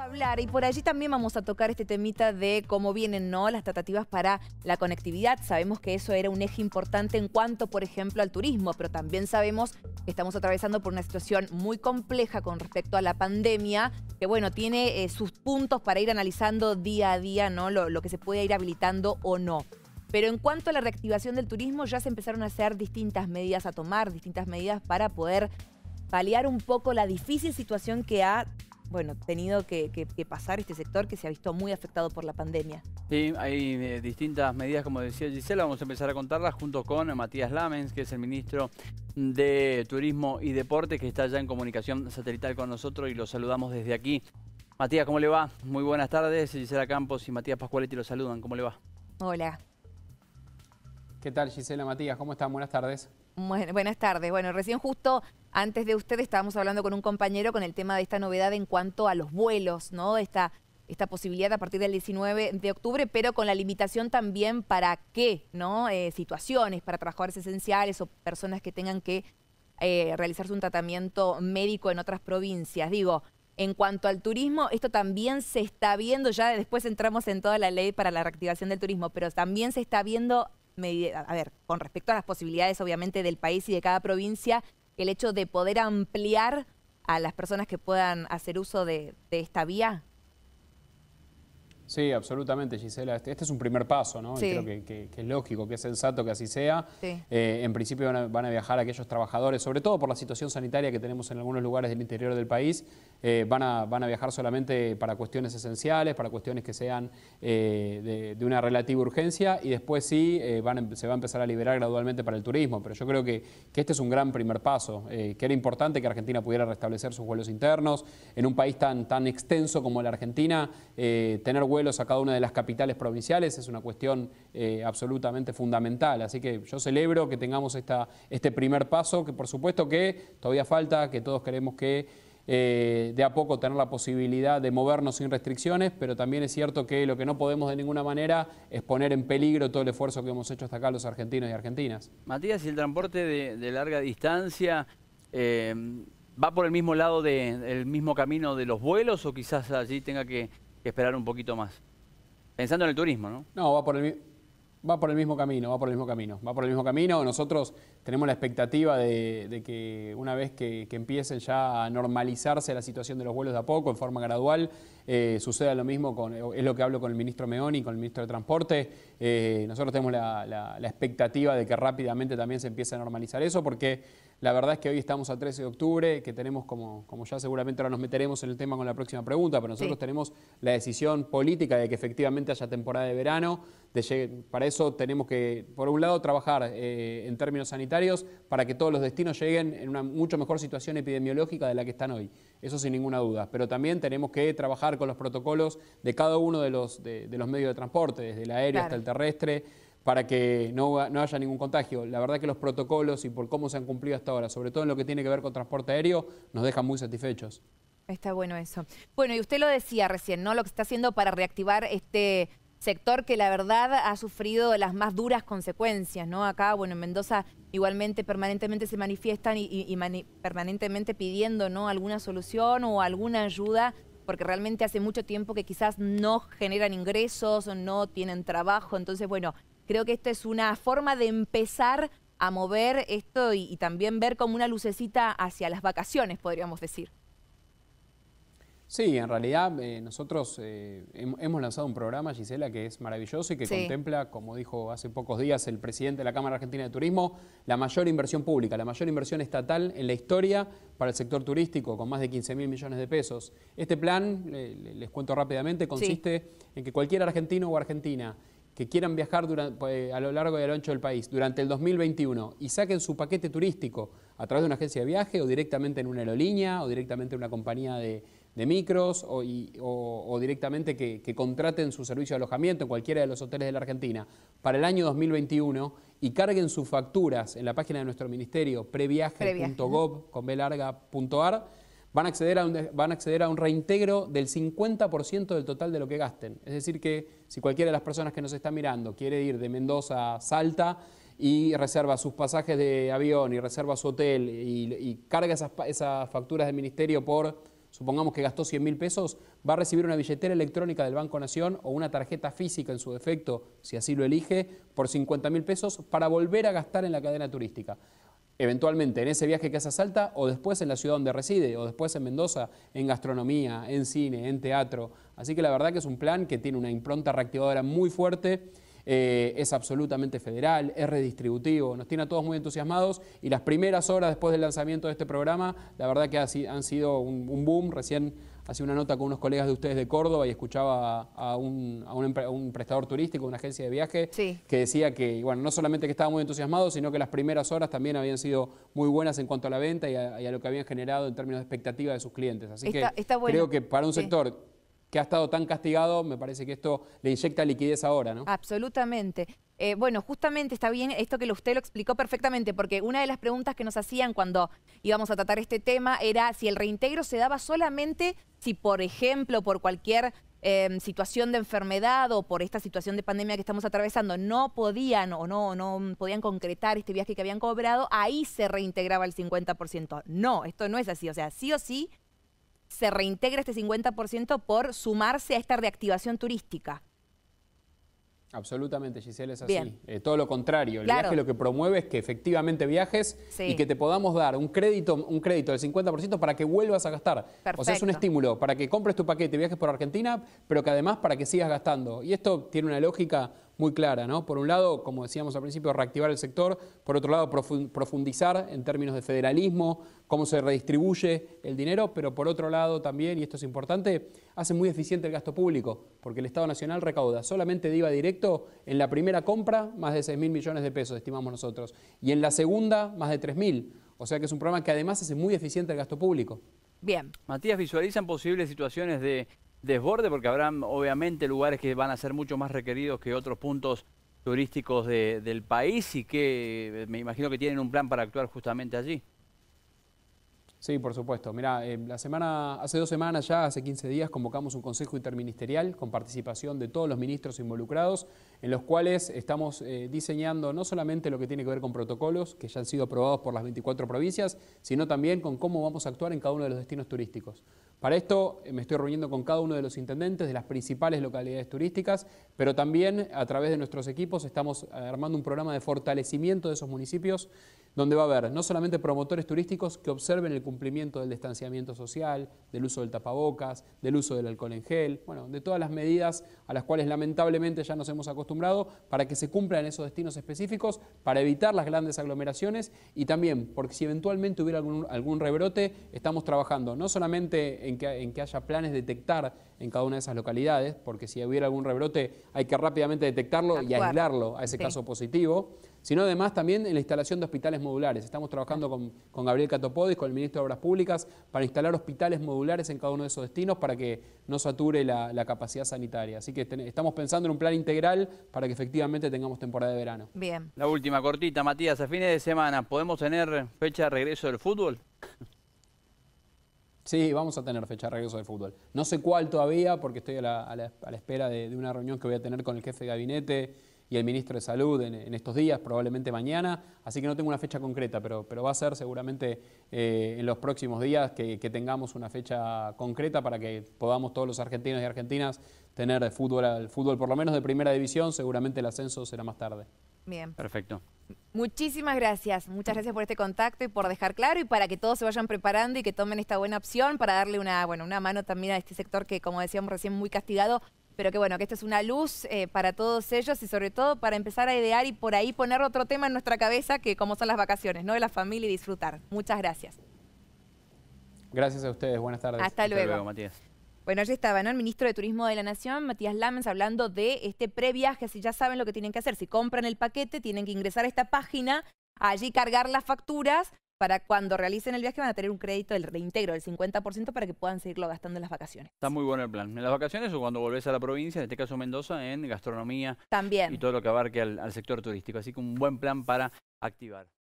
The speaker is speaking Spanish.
hablar y por allí también vamos a tocar este temita de cómo vienen ¿no? las tratativas para la conectividad. Sabemos que eso era un eje importante en cuanto, por ejemplo, al turismo, pero también sabemos que estamos atravesando por una situación muy compleja con respecto a la pandemia, que bueno, tiene eh, sus puntos para ir analizando día a día ¿no? lo, lo que se puede ir habilitando o no. Pero en cuanto a la reactivación del turismo, ya se empezaron a hacer distintas medidas a tomar, distintas medidas para poder paliar un poco la difícil situación que ha bueno, tenido que, pasar este sector que se ha visto muy afectado por la pandemia. Sí, hay eh, distintas medidas, como decía Gisela, vamos a empezar a contarlas junto con Matías Lamens, que es el ministro de Turismo y Deporte, que está ya en comunicación satelital con nosotros y lo saludamos desde aquí. Matías, ¿cómo le va? Muy buenas tardes, Gisela Campos y Matías Pascualetti lo saludan, ¿cómo le va? Hola. ¿Qué tal Gisela, Matías? ¿Cómo están? Buenas tardes buenas tardes. Bueno, recién justo antes de usted estábamos hablando con un compañero con el tema de esta novedad en cuanto a los vuelos, ¿no? Esta, esta posibilidad a partir del 19 de octubre, pero con la limitación también para qué, ¿no? Eh, situaciones para trabajadores esenciales o personas que tengan que eh, realizarse un tratamiento médico en otras provincias. Digo, en cuanto al turismo, esto también se está viendo, ya después entramos en toda la ley para la reactivación del turismo, pero también se está viendo a ver, con respecto a las posibilidades obviamente del país y de cada provincia, el hecho de poder ampliar a las personas que puedan hacer uso de, esta vía? Sí, absolutamente, Gisela. Este, este, es un primer paso, ¿no? creo que, es lógico, que es sensato que así sea. Eh, en principio van a, viajar aquellos trabajadores, sobre todo por la situación sanitaria que tenemos en algunos lugares del interior del país, eh, van, a, van a viajar solamente para cuestiones esenciales, para cuestiones que sean eh, de, una relativa urgencia y después sí em, se va a empezar a liberar gradualmente para el turismo. Pero yo creo que, este es un gran primer paso, que era importante que Argentina pudiera restablecer sus vuelos internos. En un país tan, tan extenso como la Argentina, tener vuelos a cada una de las capitales provinciales es una cuestión eh, absolutamente fundamental. Así que yo celebro que tengamos esta, este primer paso, que por supuesto que todavía falta, que todos queremos que... Eh, de a poco tener la posibilidad de movernos sin restricciones, pero también es cierto que lo que no podemos de ninguna manera es poner en peligro todo el esfuerzo que hemos hecho hasta acá los argentinos y argentinas. Matías, ¿y el transporte de, larga distancia eh, va por el mismo lado del mismo camino de los vuelos o quizás allí tenga que esperar un poquito más. Pensando en el turismo, ¿no? No, va por el, va por el mismo camino, va por el mismo camino. Va por el mismo camino. Nosotros tenemos la expectativa de, que una vez que, empiecen ya a normalizarse la situación de los vuelos de a poco, en forma gradual, eh, suceda lo mismo, con, es lo que hablo con el ministro Meoni, con el ministro de Transporte. Eh, nosotros tenemos la, expectativa de que rápidamente también se empiece a normalizar eso, porque la verdad es que hoy estamos a 13 de octubre, que tenemos, como, como ya seguramente ahora nos meteremos en el tema con la próxima pregunta, pero nosotros tenemos la decisión política de que efectivamente haya temporada de verano. para eso tenemos que, por un lado, trabajar eh, en términos sanitarios, para que todos los destinos lleguen en una mucho mejor situación epidemiológica de la que están hoy. Eso sin ninguna duda. Pero también tenemos que trabajar con los protocolos de cada uno de los, de, los medios de transporte, desde el aéreo hasta el terrestre para que no, no, haya ningún contagio. La verdad que los protocolos y por cómo se han cumplido hasta ahora, sobre todo en lo que tiene que ver con transporte aéreo, nos dejan muy satisfechos. Está bueno eso. Bueno, y usted lo decía recién, ¿no? Lo que está haciendo para reactivar este sector que la verdad ha sufrido las más duras consecuencias, ¿no? Acá, bueno, en Mendoza igualmente permanentemente se manifiestan y, permanentemente pidiendo, ¿no? Alguna solución o alguna ayuda porque realmente hace mucho tiempo que quizás no generan ingresos, o no tienen trabajo. Entonces, bueno, creo que esta es una forma de empezar a mover esto y también ver como una lucecita hacia las vacaciones, podríamos decir. Sí, en realidad eh, nosotros eh, hemos lanzado un programa, Gisela, que es maravilloso y que contempla, como dijo hace pocos días el presidente de la Cámara Argentina de Turismo, la mayor inversión pública, la mayor inversión estatal en la historia para el sector turístico, con más de 15 mil millones de pesos. Este plan, les cuento rápidamente, consiste en que cualquier argentino o argentina que quieran viajar durante, eh, a lo largo y a lo ancho del país durante el 2021 y saquen su paquete turístico a través de una agencia de viaje o directamente en una aerolínea o directamente en una compañía de de micros o, directamente que, contraten su servicio de alojamiento en cualquiera de los hoteles de la Argentina para el año 2021 y carguen sus facturas en la página de nuestro ministerio previaje.gov.ar van a acceder a un, van a acceder a un reintegro del 50% del total de lo que gasten. Es decir que si cualquiera de las personas que nos está mirando quiere ir de Mendoza a Salta y reserva sus pasajes de avión y reserva su hotel y, carga esas, esas facturas del ministerio por supongamos que gastó 100 mil pesos, va a recibir una billetera electrónica del Banco Nación o una tarjeta física en su defecto, si así lo elige, por 50 mil pesos para volver a gastar en la cadena turística eventualmente en ese viaje que hace a Salta o después en la ciudad donde reside o después en Mendoza, en gastronomía, en cine, en teatro. Así que la verdad que es un plan que tiene una impronta reactivadora muy fuerte eh, es absolutamente federal, es redistributivo, nos tiene a todos muy entusiasmados y las primeras horas después del lanzamiento de este programa, la verdad que han sido un, boom. Recién hacía una nota con unos colegas de ustedes de Córdoba y escuchaba a, un, prestador turístico, una agencia de viaje, que decía que, bueno, no solamente que estaba muy entusiasmado, sino que las primeras horas también habían sido muy buenas en cuanto a la venta y a, lo que habían generado en términos de expectativa de sus clientes. Así que creo que para un sector que ha estado tan castigado, me parece que esto le inyecta liquidez ahora, ¿no? Absolutamente. Eh, bueno, justamente está bien esto que usted lo explicó perfectamente, porque una de las preguntas que nos hacían cuando íbamos a tratar este tema era si el reintegro se daba solamente si, por ejemplo, por cualquier em, situación de enfermedad o por esta situación de pandemia que estamos atravesando no podían o no, no podían concretar este viaje que habían cobrado, ahí se reintegraba el 50%. No, esto no es así. O sea, sí o sí se reintegra este 50% por sumarse a esta reactivación turística. Absolutamente, Giselle, es así. Eh, todo lo contrario, el viaje lo que promueve es que efectivamente viajes y que te podamos dar un crédito, un crédito del 50% para que vuelvas a gastar. O sea, es un estímulo para que compres tu paquete, y viajes por Argentina, pero que además para que sigas gastando. Y esto tiene una lógica muy clara, ¿no? Por un lado, como decíamos al principio, reactivar el sector, por otro lado, profundizar en términos de federalismo, cómo se redistribuye el dinero, pero por otro lado también, y esto es importante, hace muy eficiente el gasto público porque el Estado Nacional recauda solamente de IVA directo en la primera compra más de 6 mil millones de pesos, estimamos nosotros, y en la segunda más de 3 mil. O sea que es un programa que además hace muy eficiente el gasto público. Bien. Matías, ¿visualizan posibles situaciones de desborde? Porque habrán obviamente lugares que van a ser mucho más requeridos que otros puntos turísticos del país y que eh, me imagino que tienen un plan para actuar justamente allí. Sí, por supuesto. Mira, eh, la semana, hace dos semanas ya, hace 15 días, convocamos un consejo interministerial con participación de todos los ministros involucrados, en los cuales estamos eh, diseñando no solamente lo que tiene que ver con protocolos, que ya han sido aprobados por las 24 provincias, sino también con cómo vamos a actuar en cada uno de los destinos turísticos. Para esto eh, me estoy reuniendo con cada uno de los intendentes de las principales localidades turísticas, pero también a través de nuestros equipos estamos eh, armando un programa de fortalecimiento de esos municipios donde va a haber no solamente promotores turísticos que observen el cumplimiento del distanciamiento social, del uso del tapabocas, del uso del alcohol en gel, bueno, de todas las medidas a las cuales lamentablemente ya nos hemos acostumbrado para que se cumplan esos destinos específicos, para evitar las grandes aglomeraciones y también porque si eventualmente hubiera algún, algún rebrote, estamos trabajando no solamente en en que, haya planes de detectar en cada una de esas localidades, porque si hubiera algún rebrote hay que rápidamente detectarlo y aislarlo a ese caso positivo, sino además también en la instalación de hospitales modulares. Estamos trabajando con, Gabriel Catopodis, con el ministro de Obras Públicas, para instalar hospitales modulares en cada uno de esos destinos para que no sature la, capacidad sanitaria. Así que estamos pensando en un plan integral para que efectivamente tengamos temporada de verano. Bien. La última cortita, Matías, a fines de semana, ¿podemos tener fecha de regreso del fútbol? Sí, vamos a tener fecha de regreso de fútbol. No sé cuál todavía, porque estoy a la, espera de, una reunión que voy a tener con el jefe de gabinete y el ministro de Salud en, estos días, probablemente mañana, así que no tengo una fecha concreta, pero, va a ser seguramente eh, en los próximos días que, tengamos una fecha concreta para que podamos todos los argentinos y argentinas tener fútbol, el fútbol por lo menos de primera división, seguramente el ascenso será más tarde. Bien. Perfecto. Muchísimas gracias, muchas mm. gracias por este contacto y por dejar claro y para que todos se vayan preparando y que tomen esta buena opción para darle una, bueno, una mano también a este sector que, como decíamos recién, muy castigado, pero que bueno, que esto es una luz eh, para todos ellos y sobre todo para empezar a idear y por ahí poner otro tema en nuestra cabeza que como son las vacaciones, ¿no? De la familia y disfrutar. Muchas gracias. Gracias a ustedes, buenas tardes. Hasta luego, Hasta luego Matías. Bueno, allí estaba, ¿no? El ministro de Turismo de la Nación, Matías Lamens, hablando de este previaje, si ya saben lo que tienen que hacer, si compran el paquete, tienen que ingresar a esta página, allí cargar las facturas, para cuando realicen el viaje van a tener un crédito del reintegro del 50% para que puedan seguirlo gastando en las vacaciones. Está muy bueno el plan. En las vacaciones o cuando volvés a la provincia, en este caso Mendoza, en gastronomía. Y todo lo que abarque al sector turístico. Así que un buen plan para activar.